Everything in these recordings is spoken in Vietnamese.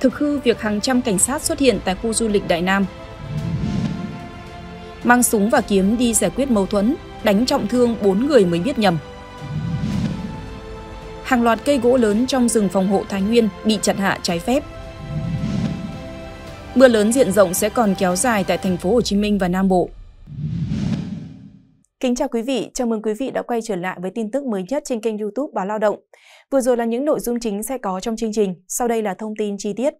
thực hư việc hàng trăm cảnh sát xuất hiện tại khu du lịch Đại Nam. Mang súng và kiếm đi giải quyết mâu thuẫn, đánh trọng thương 4 người mới biết nhầm. Hàng loạt cây gỗ lớn trong rừng phòng hộ Thái Nguyên bị chặt hạ trái phép. Mưa lớn diện rộng sẽ còn kéo dài tại thành phố Hồ Chí Minh và Nam Bộ. Kính chào quý vị, chào mừng quý vị đã quay trở lại với tin tức mới nhất trên kênh YouTube Báo Lao động. Vừa rồi là những nội dung chính sẽ có trong chương trình, sau đây là thông tin chi tiết.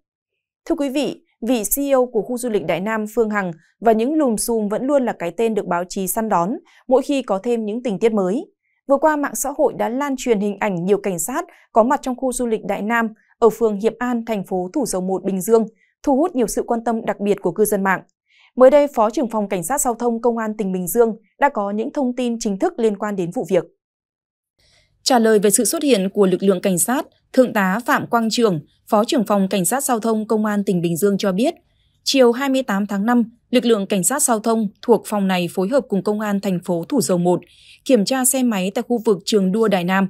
Thưa quý vị, vị CEO của khu du lịch Đại Nam Phương Hằng và những lùm xùm vẫn luôn là cái tên được báo chí săn đón mỗi khi có thêm những tình tiết mới. Vừa qua, mạng xã hội đã lan truyền hình ảnh nhiều cảnh sát có mặt trong khu du lịch Đại Nam ở phường Hiệp An, thành phố Thủ Dầu Một, Bình Dương, thu hút nhiều sự quan tâm đặc biệt của cư dân mạng. Mới đây, Phó trưởng phòng Cảnh sát Giao thông Công an tỉnh Bình Dương đã có những thông tin chính thức liên quan đến vụ việc. Trả lời về sự xuất hiện của lực lượng cảnh sát, Thượng tá Phạm Quang Trường, Phó trưởng phòng Cảnh sát Giao thông Công an tỉnh Bình Dương cho biết, chiều 28 tháng 5, lực lượng cảnh sát giao thông thuộc phòng này phối hợp cùng công an thành phố Thủ Dầu Một kiểm tra xe máy tại khu vực trường đua Đài Nam.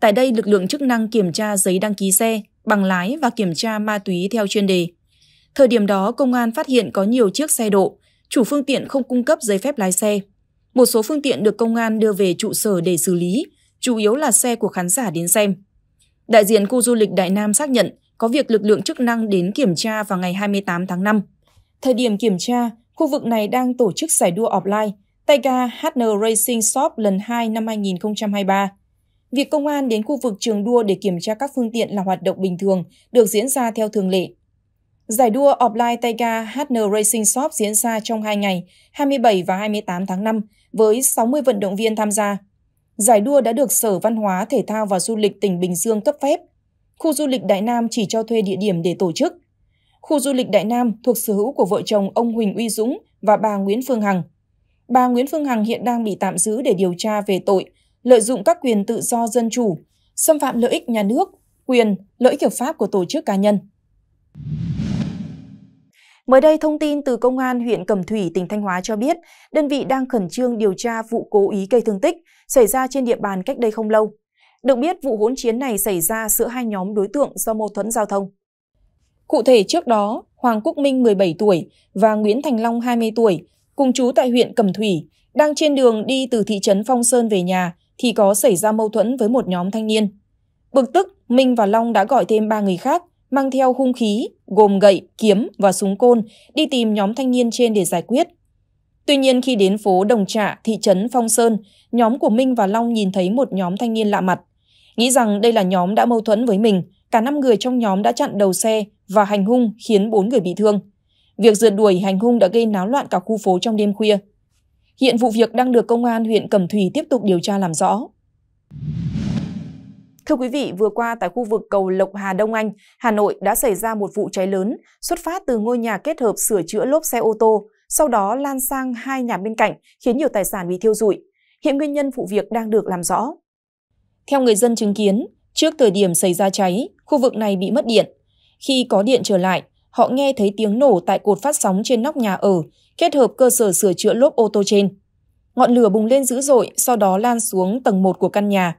Tại đây, lực lượng chức năng kiểm tra giấy đăng ký xe, bằng lái và kiểm tra ma túy theo chuyên đề. Thời điểm đó, công an phát hiện có nhiều chiếc xe độ, chủ phương tiện không cung cấp giấy phép lái xe. Một số phương tiện được công an đưa về trụ sở để xử lý, chủ yếu là xe của khán giả đến xem. Đại diện khu du lịch Đại Nam xác nhận có việc lực lượng chức năng đến kiểm tra vào ngày 28 tháng 5. Thời điểm kiểm tra, khu vực này đang tổ chức giải đua offline Taiga HN Racing Shop lần 2 năm 2023. Việc công an đến khu vực trường đua để kiểm tra các phương tiện là hoạt động bình thường, được diễn ra theo thường lệ. Giải đua offline Taiga HN Racing Shop diễn ra trong 2 ngày, 27 và 28 tháng 5, với 60 vận động viên tham gia. Giải đua đã được Sở Văn hóa, Thể thao và Du lịch tỉnh Bình Dương cấp phép. Khu du lịch Đại Nam chỉ cho thuê địa điểm để tổ chức. Khu du lịch Đại Nam thuộc sở hữu của vợ chồng ông Huỳnh Uy Dũng và bà Nguyễn Phương Hằng. Bà Nguyễn Phương Hằng hiện đang bị tạm giữ để điều tra về tội lợi dụng các quyền tự do dân chủ, xâm phạm lợi ích nhà nước, quyền, lợi ích hợp pháp của tổ chức cá nhân. Mới đây, thông tin từ Công an huyện Cẩm Thủy, tỉnh Thanh Hóa cho biết, đơn vị đang khẩn trương điều tra vụ cố ý gây thương tích xảy ra trên địa bàn cách đây không lâu. Được biết, vụ hỗn chiến này xảy ra giữa hai nhóm đối tượng do mâu thuẫn giao thông. Cụ thể trước đó, Hoàng Quốc Minh 17 tuổi và Nguyễn Thành Long 20 tuổi, cùng chú tại huyện Cẩm Thủy, đang trên đường đi từ thị trấn Phong Sơn về nhà thì có xảy ra mâu thuẫn với một nhóm thanh niên. Bực tức, Minh và Long đã gọi thêm ba người khác mang theo hung khí gồm gậy, kiếm và súng côn đi tìm nhóm thanh niên trên để giải quyết. Tuy nhiên khi đến phố Đồng Trạ, thị trấn Phong Sơn, nhóm của Minh và Long nhìn thấy một nhóm thanh niên lạ mặt. Nghĩ rằng đây là nhóm đã mâu thuẫn với mình, cả năm người trong nhóm đã chặn đầu xe và hành hung khiến bốn người bị thương. Việc rượt đuổi hành hung đã gây náo loạn cả khu phố trong đêm khuya. Hiện vụ việc đang được công an huyện Cẩm Thủy tiếp tục điều tra làm rõ. Thưa quý vị, vừa qua tại khu vực cầu Lộc Hà Đông Anh, Hà Nội đã xảy ra một vụ cháy lớn xuất phát từ ngôi nhà kết hợp sửa chữa lốp xe ô tô, sau đó lan sang hai nhà bên cạnh khiến nhiều tài sản bị thiêu rụi. Hiện nguyên nhân vụ việc đang được làm rõ. Theo người dân chứng kiến, trước thời điểm xảy ra cháy, khu vực này bị mất điện. Khi có điện trở lại, họ nghe thấy tiếng nổ tại cột phát sóng trên nóc nhà ở, kết hợp cơ sở sửa chữa lốp ô tô trên. Ngọn lửa bùng lên dữ dội, sau đó lan xuống tầng 1 của căn nhà,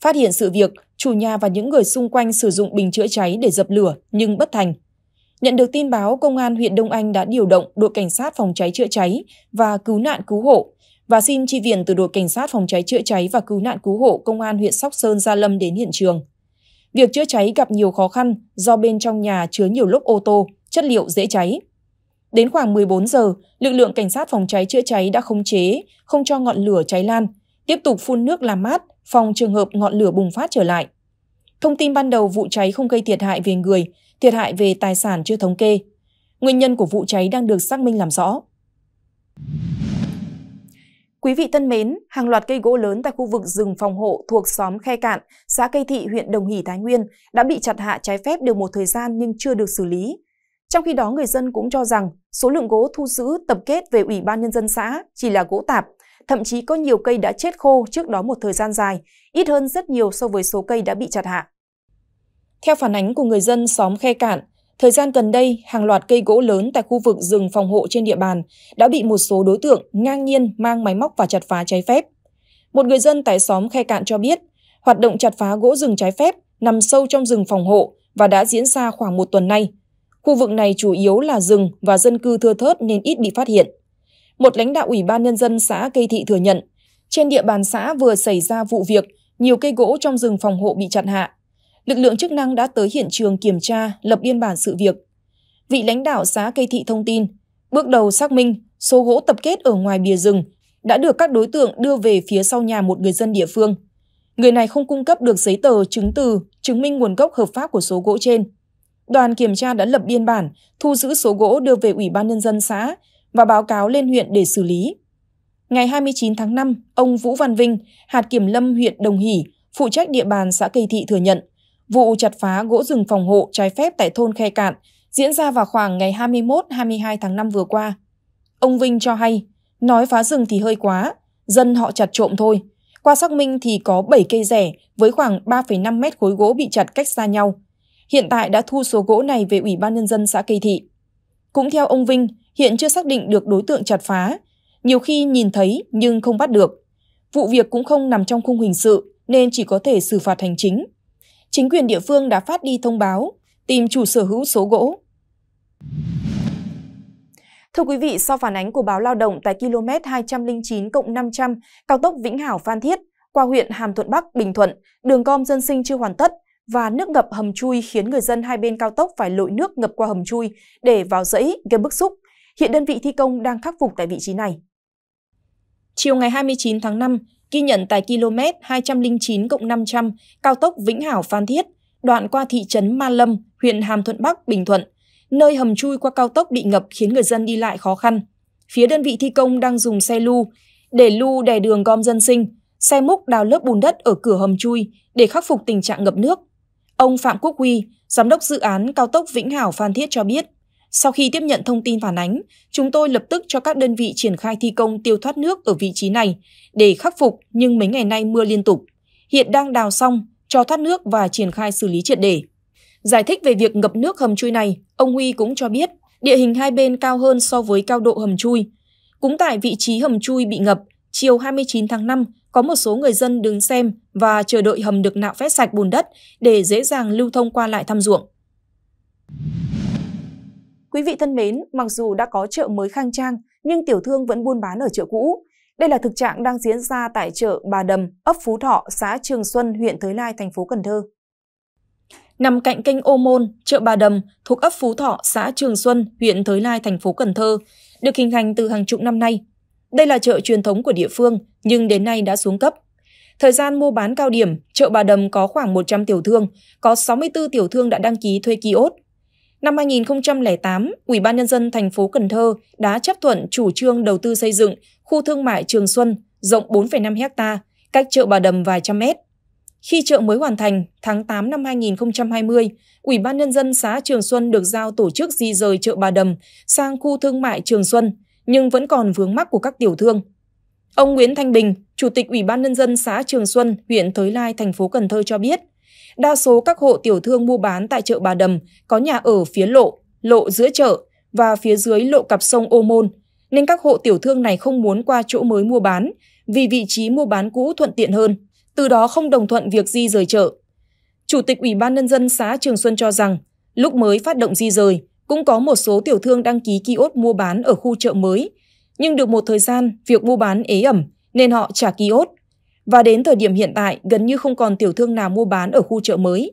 Phát hiện sự việc, chủ nhà và những người xung quanh sử dụng bình chữa cháy để dập lửa nhưng bất thành. Nhận được tin báo, công an huyện Đông Anh đã điều động đội cảnh sát phòng cháy chữa cháy và cứu nạn cứu hộ và xin chi viện từ đội cảnh sát phòng cháy chữa cháy và cứu nạn cứu hộ công an huyện Sóc Sơn Gia Lâm đến hiện trường. Việc chữa cháy gặp nhiều khó khăn do bên trong nhà chứa nhiều lốp ô tô, chất liệu dễ cháy. Đến khoảng 14 giờ, lực lượng cảnh sát phòng cháy chữa cháy đã khống chế, không cho ngọn lửa cháy lan, tiếp tục phun nước làm mát phòng trường hợp ngọn lửa bùng phát trở lại. Thông tin ban đầu vụ cháy không gây thiệt hại về người, thiệt hại về tài sản chưa thống kê. Nguyên nhân của vụ cháy đang được xác minh làm rõ. Quý vị thân mến, hàng loạt cây gỗ lớn tại khu vực rừng phòng hộ thuộc xóm Khe Cạn, xã Cây Thị, huyện Đồng Hỷ, Thái Nguyên đã bị chặt hạ trái phép được một thời gian nhưng chưa được xử lý. Trong khi đó, người dân cũng cho rằng số lượng gỗ thu giữ tập kết về Ủy ban Nhân dân xã chỉ là gỗ tạp, thậm chí có nhiều cây đã chết khô trước đó một thời gian dài, ít hơn rất nhiều so với số cây đã bị chặt hạ. Theo phản ánh của người dân xóm Khe Cạn, thời gian gần đây, hàng loạt cây gỗ lớn tại khu vực rừng phòng hộ trên địa bàn đã bị một số đối tượng ngang nhiên mang máy móc và chặt phá trái phép. Một người dân tại xóm Khe Cạn cho biết, hoạt động chặt phá gỗ rừng trái phép nằm sâu trong rừng phòng hộ và đã diễn ra khoảng một tuần nay. Khu vực này chủ yếu là rừng và dân cư thưa thớt nên ít bị phát hiện một lãnh đạo ủy ban nhân dân xã cây thị thừa nhận trên địa bàn xã vừa xảy ra vụ việc nhiều cây gỗ trong rừng phòng hộ bị chặt hạ. Lực lượng chức năng đã tới hiện trường kiểm tra, lập biên bản sự việc. Vị lãnh đạo xã cây thị thông tin, bước đầu xác minh số gỗ tập kết ở ngoài bìa rừng đã được các đối tượng đưa về phía sau nhà một người dân địa phương. Người này không cung cấp được giấy tờ chứng từ chứng minh nguồn gốc hợp pháp của số gỗ trên. Đoàn kiểm tra đã lập biên bản, thu giữ số gỗ đưa về Ủy ban Nhân dân xã và báo cáo lên huyện để xử lý. Ngày 29 tháng 5, ông Vũ Văn Vinh, hạt kiểm lâm huyện Đồng Hỷ, phụ trách địa bàn xã Cây Thị thừa nhận, vụ chặt phá gỗ rừng phòng hộ trái phép tại thôn Khe Cạn diễn ra vào khoảng ngày 21-22 tháng 5 vừa qua. Ông Vinh cho hay, nói phá rừng thì hơi quá, dân họ chặt trộm thôi. Qua xác minh thì có 7 cây rẻ với khoảng 3,5 mét khối gỗ bị chặt cách xa nhau. Hiện tại đã thu số gỗ này về Ủy ban Nhân dân xã Cây Thị. Cũng theo ông Vinh, hiện chưa xác định được đối tượng chặt phá, nhiều khi nhìn thấy nhưng không bắt được. Vụ việc cũng không nằm trong khung hình sự nên chỉ có thể xử phạt hành chính. Chính quyền địa phương đã phát đi thông báo tìm chủ sở hữu số gỗ. Thưa quý vị, sau phản ánh của báo Lao động tại km 209 500 cao tốc Vĩnh Hảo Phan Thiết qua huyện Hàm Thuận Bắc, Bình Thuận, đường gom dân sinh chưa hoàn tất và nước ngập hầm chui khiến người dân hai bên cao tốc phải lội nước ngập qua hầm chui để vào dãy gây bức xúc Hiện đơn vị thi công đang khắc phục tại vị trí này. Chiều ngày 29 tháng 5, ghi nhận tại km 209 500 cao tốc Vĩnh Hảo Phan Thiết, đoạn qua thị trấn Ma Lâm, huyện Hàm Thuận Bắc, Bình Thuận, nơi hầm chui qua cao tốc bị ngập khiến người dân đi lại khó khăn. Phía đơn vị thi công đang dùng xe lu để lu đè đường gom dân sinh, xe múc đào lớp bùn đất ở cửa hầm chui để khắc phục tình trạng ngập nước. Ông Phạm Quốc Huy, giám đốc dự án cao tốc Vĩnh Hảo Phan Thiết cho biết, sau khi tiếp nhận thông tin phản ánh, chúng tôi lập tức cho các đơn vị triển khai thi công tiêu thoát nước ở vị trí này để khắc phục nhưng mấy ngày nay mưa liên tục. Hiện đang đào xong, cho thoát nước và triển khai xử lý triệt để. Giải thích về việc ngập nước hầm chui này, ông Huy cũng cho biết địa hình hai bên cao hơn so với cao độ hầm chui. Cũng tại vị trí hầm chui bị ngập, chiều 29 tháng 5, có một số người dân đứng xem và chờ đợi hầm được nạo vét sạch bùn đất để dễ dàng lưu thông qua lại thăm ruộng. Quý vị thân mến, mặc dù đã có chợ mới khang trang, nhưng tiểu thương vẫn buôn bán ở chợ cũ. Đây là thực trạng đang diễn ra tại chợ Bà Đầm, ấp Phú Thọ, xã Trường Xuân, huyện Thới Lai, thành phố Cần Thơ. Nằm cạnh kênh Ô Môn, chợ Bà Đầm thuộc ấp Phú Thọ, xã Trường Xuân, huyện Thới Lai, thành phố Cần Thơ, được hình thành từ hàng chục năm nay. Đây là chợ truyền thống của địa phương, nhưng đến nay đã xuống cấp. Thời gian mua bán cao điểm, chợ Bà Đầm có khoảng 100 tiểu thương, có 64 tiểu thương đã đăng ký thuê kiosk, Năm 2008, Ủy ban nhân dân thành phố Cần Thơ đã chấp thuận chủ trương đầu tư xây dựng khu thương mại Trường Xuân rộng 4,5 ha, cách chợ Bà Đầm vài trăm mét. Khi chợ mới hoàn thành, tháng 8 năm 2020, Ủy ban nhân dân xã Trường Xuân được giao tổ chức di rời chợ Bà Đầm sang khu thương mại Trường Xuân, nhưng vẫn còn vướng mắc của các tiểu thương. Ông Nguyễn Thanh Bình, Chủ tịch Ủy ban nhân dân xã Trường Xuân, huyện Thới Lai, thành phố Cần Thơ cho biết, Đa số các hộ tiểu thương mua bán tại chợ Bà Đầm có nhà ở phía lộ, lộ giữa chợ và phía dưới lộ cặp sông Ô Môn, nên các hộ tiểu thương này không muốn qua chỗ mới mua bán vì vị trí mua bán cũ thuận tiện hơn, từ đó không đồng thuận việc di rời chợ. Chủ tịch Ủy ban Nhân dân xã Trường Xuân cho rằng, lúc mới phát động di rời, cũng có một số tiểu thương đăng ký ký ốt mua bán ở khu chợ mới, nhưng được một thời gian việc mua bán ế ẩm nên họ trả ký ốt. Và đến thời điểm hiện tại, gần như không còn tiểu thương nào mua bán ở khu chợ mới.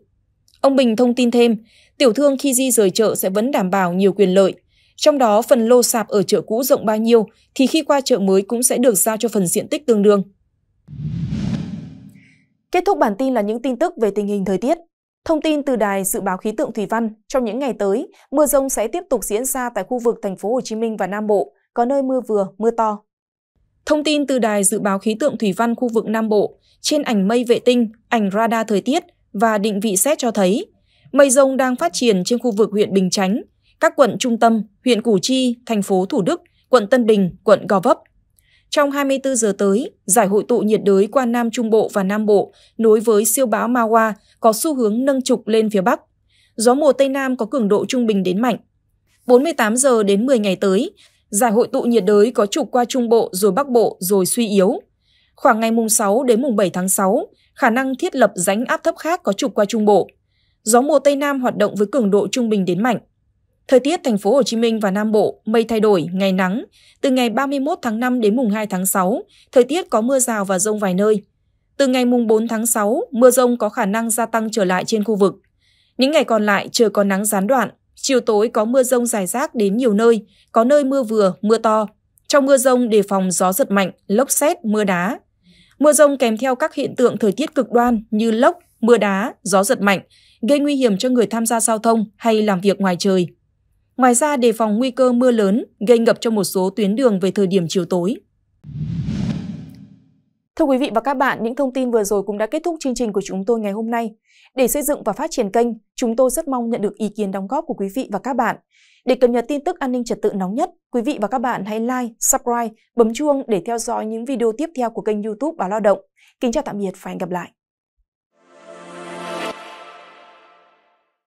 Ông Bình thông tin thêm, tiểu thương khi di rời chợ sẽ vẫn đảm bảo nhiều quyền lợi. Trong đó, phần lô sạp ở chợ cũ rộng bao nhiêu thì khi qua chợ mới cũng sẽ được giao cho phần diện tích tương đương. Kết thúc bản tin là những tin tức về tình hình thời tiết. Thông tin từ Đài Dự báo Khí tượng Thủy văn, trong những ngày tới, mưa rông sẽ tiếp tục diễn ra tại khu vực thành phố Hồ Chí Minh và Nam Bộ, có nơi mưa vừa, mưa to. Thông tin từ Đài Dự báo Khí tượng Thủy văn khu vực Nam Bộ, trên ảnh mây vệ tinh, ảnh radar thời tiết và định vị xét cho thấy, mây rông đang phát triển trên khu vực huyện Bình Chánh, các quận trung tâm, huyện Củ Chi, thành phố Thủ Đức, quận Tân Bình, quận Gò Vấp. Trong 24 giờ tới, giải hội tụ nhiệt đới qua Nam Trung Bộ và Nam Bộ nối với siêu bão Mawa có xu hướng nâng trục lên phía Bắc. Gió mùa Tây Nam có cường độ trung bình đến mạnh. 48 giờ đến 10 ngày tới, giải hội tụ nhiệt đới có trục qua Trung Bộ rồi Bắc Bộ rồi suy yếu. Khoảng ngày mùng 6 đến mùng 7 tháng 6, khả năng thiết lập rãnh áp thấp khác có trục qua Trung Bộ. Gió mùa Tây Nam hoạt động với cường độ trung bình đến mạnh. Thời tiết thành phố Hồ Chí Minh và Nam Bộ mây thay đổi, ngày nắng. Từ ngày 31 tháng 5 đến mùng 2 tháng 6, thời tiết có mưa rào và rông vài nơi. Từ ngày mùng 4 tháng 6, mưa rông có khả năng gia tăng trở lại trên khu vực. Những ngày còn lại trời có nắng gián đoạn, chiều tối có mưa rông rải rác đến nhiều nơi, có nơi mưa vừa, mưa to. Trong mưa rông đề phòng gió giật mạnh, lốc xét, mưa đá. Mưa rông kèm theo các hiện tượng thời tiết cực đoan như lốc, mưa đá, gió giật mạnh, gây nguy hiểm cho người tham gia giao thông hay làm việc ngoài trời. Ngoài ra đề phòng nguy cơ mưa lớn gây ngập cho một số tuyến đường về thời điểm chiều tối. Thưa quý vị và các bạn, những thông tin vừa rồi cũng đã kết thúc chương trình của chúng tôi ngày hôm nay. Để xây dựng và phát triển kênh, chúng tôi rất mong nhận được ý kiến đóng góp của quý vị và các bạn. Để cập nhật tin tức an ninh trật tự nóng nhất, quý vị và các bạn hãy like, subscribe, bấm chuông để theo dõi những video tiếp theo của kênh youtube Báo Lao Động. Kính chào tạm biệt và hẹn gặp lại!